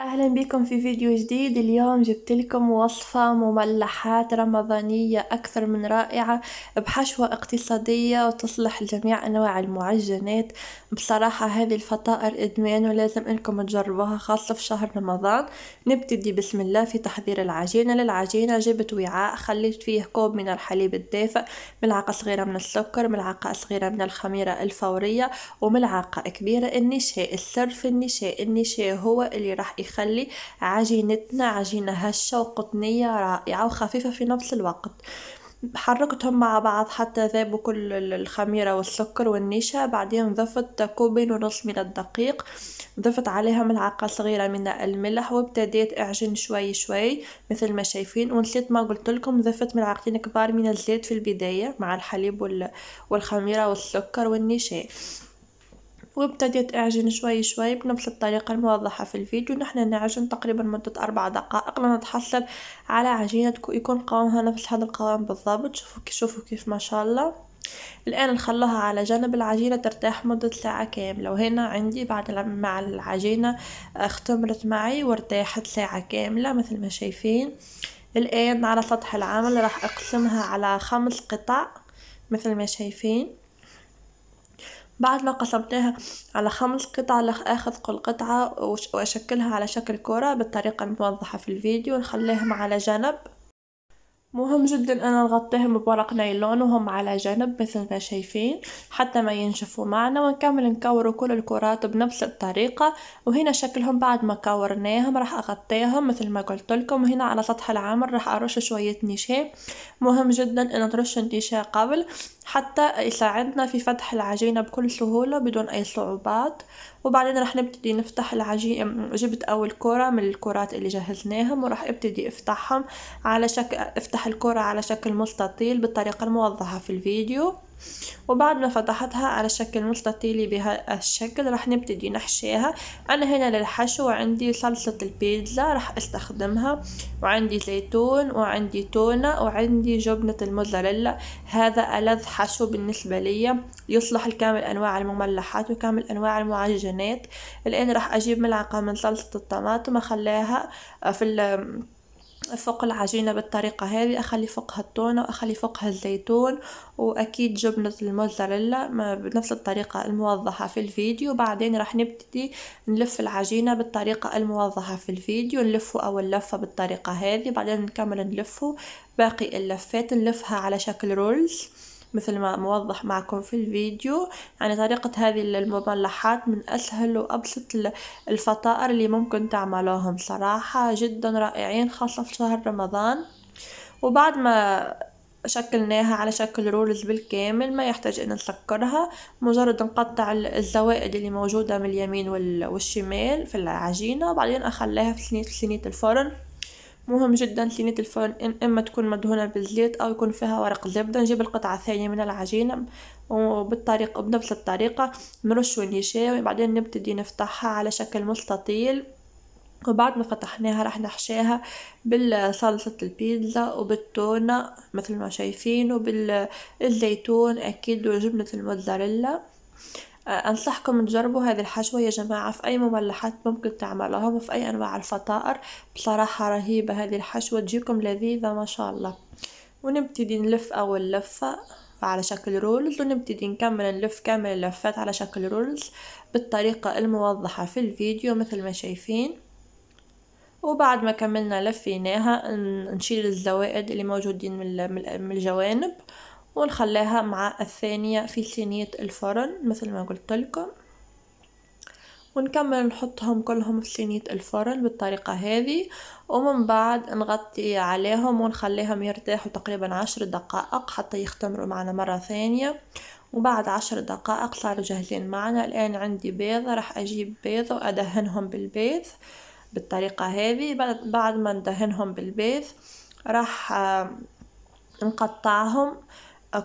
اهلا بكم في فيديو جديد اليوم جبت لكم وصفة مملحات رمضانية اكثر من رائعة بحشوة اقتصادية وتصلح لجميع انواع المعجنات بصراحة هذه الفطائر ادمان ولازم انكم تجربوها خاصة في شهر رمضان نبتدي بسم الله في تحضير العجينة للعجينة جبت وعاء خليت فيه كوب من الحليب الدافئ ملعقة صغيرة من السكر ملعقة صغيرة من الخميرة الفورية وملعقة كبيرة النشاء السر في النشاء النشاء هو اللي راح كيخلي عجينتنا عجينة هشة وقطنية رائعة وخفيفة في نفس الوقت حركتهم مع بعض حتى ذابوا كل الخميرة والسكر والنشا بعدين ضفت كوبين ونص من الدقيق ضفت عليها ملعقة صغيرة من الملح وابتديت اعجن شوي شوي مثل ما شايفين ونسيت ما قلت لكم ضفت ملعقتين كبار من الزيت في البداية مع الحليب والخميرة والسكر والنشا وابتديت أعجن شوي شوي بنفس الطريقة الموضحة في الفيديو نحن نعجن تقريبا مدة أربع دقائق لنتحصل على عجينة يكون قوامها نفس هذا القوام بالضبط شوفوا شوفوا كيف ما شاء الله الآن نخلوها على جنب العجينة ترتاح مدة ساعة كاملة وهنا عندي بعد مع العجينة آه، اختمرت معي وارتاحت ساعة كاملة مثل ما شايفين الآن على سطح العمل راح أقسمها على خمس قطع مثل ما شايفين بعد ما قسمتها على خمس قطع أخذ كل قطعة وأشكلها على شكل كرة بالطريقة الموضحة في الفيديو نخليهم على جنب مهم جدا أنا نغطيهم بورق نايلون وهم على جنب مثل ما شايفين حتى ما ينشفوا معنا ونكمل نكور كل الكرات بنفس الطريقة وهنا شكلهم بعد ما كورناهم راح أغطيهم مثل ما قلت لكم وهنا على سطح العمل راح أرش شوية نشا مهم جدا أن ترش النشا قبل حتى يساعدنا في فتح العجينة بكل سهولة بدون أي صعوبات وبعدين رح نبتدي نفتح العجينة جبت أول كرة من الكرات اللي جهزناهم ورح ابتدي افتحهم على شكل افتح الكرة على شكل مستطيل بالطريقة الموضحة في الفيديو وبعد ما فتحتها على شكل مستطيلي بهالشكل راح نبتدي نحشيها أنا هنا للحشو عندي صلصة البيتزا راح استخدمها وعندي زيتون وعندي تونة وعندي جبنة الموزاريلا هذا ألذ حشو بالنسبة لي يصلح لكامل أنواع المملحات وكامل أنواع المعجنات الآن راح أجيب ملعقة من صلصة الطماطم أخليها في فوق العجينه بالطريقه هذه اخلي فوقها التونه واخلي فوقها الزيتون واكيد جبنه الموزاريلا بنفس الطريقه الموضحه في الفيديو بعدين راح نبتدي نلف العجينه بالطريقه الموضحه في الفيديو نلفه اول لفه بالطريقه هذه بعدين نكمل نلفه باقي اللفات نلفها على شكل رولز مثل ما موضح معكم في الفيديو يعني طريقة هذه المبلحات من أسهل وأبسط الفطائر اللي ممكن تعملوهم صراحة جدا رائعين خاصة في شهر رمضان وبعد ما شكلناها على شكل رولز بالكامل ما يحتاج ان نسكرها مجرد نقطع الزوائد اللي موجودة من اليمين والشمال في العجينة وبعدين اخليها في سنية الفرن مهم جدا سينية الفرن اما تكون مدهونة بالزيت او يكون فيها ورق زبدة نجيب القطعة الثانية من العجينة وبالطريقة بنفس الطريقة نرش ونشاوي بعدين نبتدي نفتحها على شكل مستطيل وبعد ما فتحناها راح نحشاها بالصلصة البيتزا وبالتونة مثل ما شايفين وبالزيتون أكيد وجبنة الموزاريلا أنصحكم تجربوا هذه الحشوة يا جماعة في أي مملحات ممكن تعملوها وفي أي أنواع الفطائر بصراحة رهيبة هذه الحشوة تجيكم لذيذة ما شاء الله ونبتدي نلف أول لفة على شكل رولز ونبتدي نكمل نلف كامل اللفات على شكل رولز بالطريقة الموضحة في الفيديو مثل ما شايفين وبعد ما كملنا لفيناها نشيل الزوائد اللي موجودين من الجوانب ونخليها مع الثانية في صينية الفرن مثل ما قلت لكم ونكمل نحطهم كلهم في صينية الفرن بالطريقة هذه ومن بعد نغطي عليهم ونخليهم يرتاحوا تقريبا عشر دقائق حتى يختمروا معنا مرة ثانية وبعد عشر دقائق صاروا جاهزين معنا الآن عندي بيضة راح أجيب بيضة وأدهنهم بالبيض بالطريقة هذه بعد ما ندهنهم بالبيض راح نقطعهم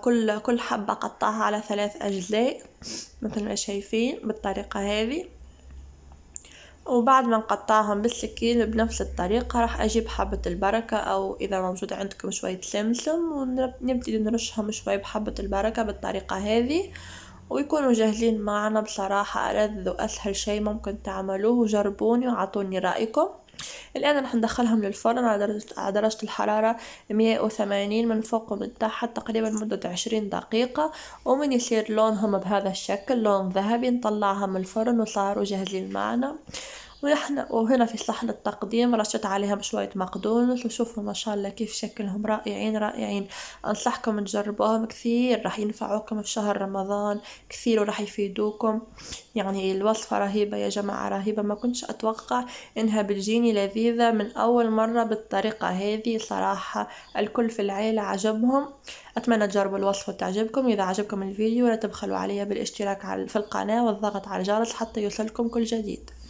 كل كل حبة قطعها على ثلاث أجزاء مثل ما شايفين بالطريقة هذه وبعد ما نقطعهم بالسكين بنفس الطريقة راح أجيب حبة البركة أو إذا موجود عندكم شوية سمسم ونبتدي نرشهم شوي بحبة البركة بالطريقة هذه ويكونوا جاهزين معنا بصراحة ألذ وأسهل شي ممكن تعملوه وجربوني وعطوني رأيكم الآن راح ندخلهم للفرن على درجة, على درجة الحرارة 180 من فوق ومن تحت تقريبا مدة 20 دقيقة ومن يصير لونهم بهذا الشكل لون ذهبي نطلعها من الفرن وصاروا جاهزين معنا ويحنا وهنا في صحن التقديم رشيت عليها بشوية مقدونس وشوفوا ما شاء الله كيف شكلهم رائعين رائعين أنصحكم تجربوهم كثير راح ينفعوكم في شهر رمضان كثير وراح يفيدوكم يعني الوصفة رهيبة يا جماعة رهيبة ما كنتش أتوقع إنها بتجيني لذيذة من أول مرة بالطريقة هذه صراحة الكل في العيلة عجبهم أتمنى تجربوا الوصفة وتعجبكم إذا عجبكم الفيديو لا تبخلوا عليا بالاشتراك في القناة والضغط على الجرس حتى يوصلكم كل جديد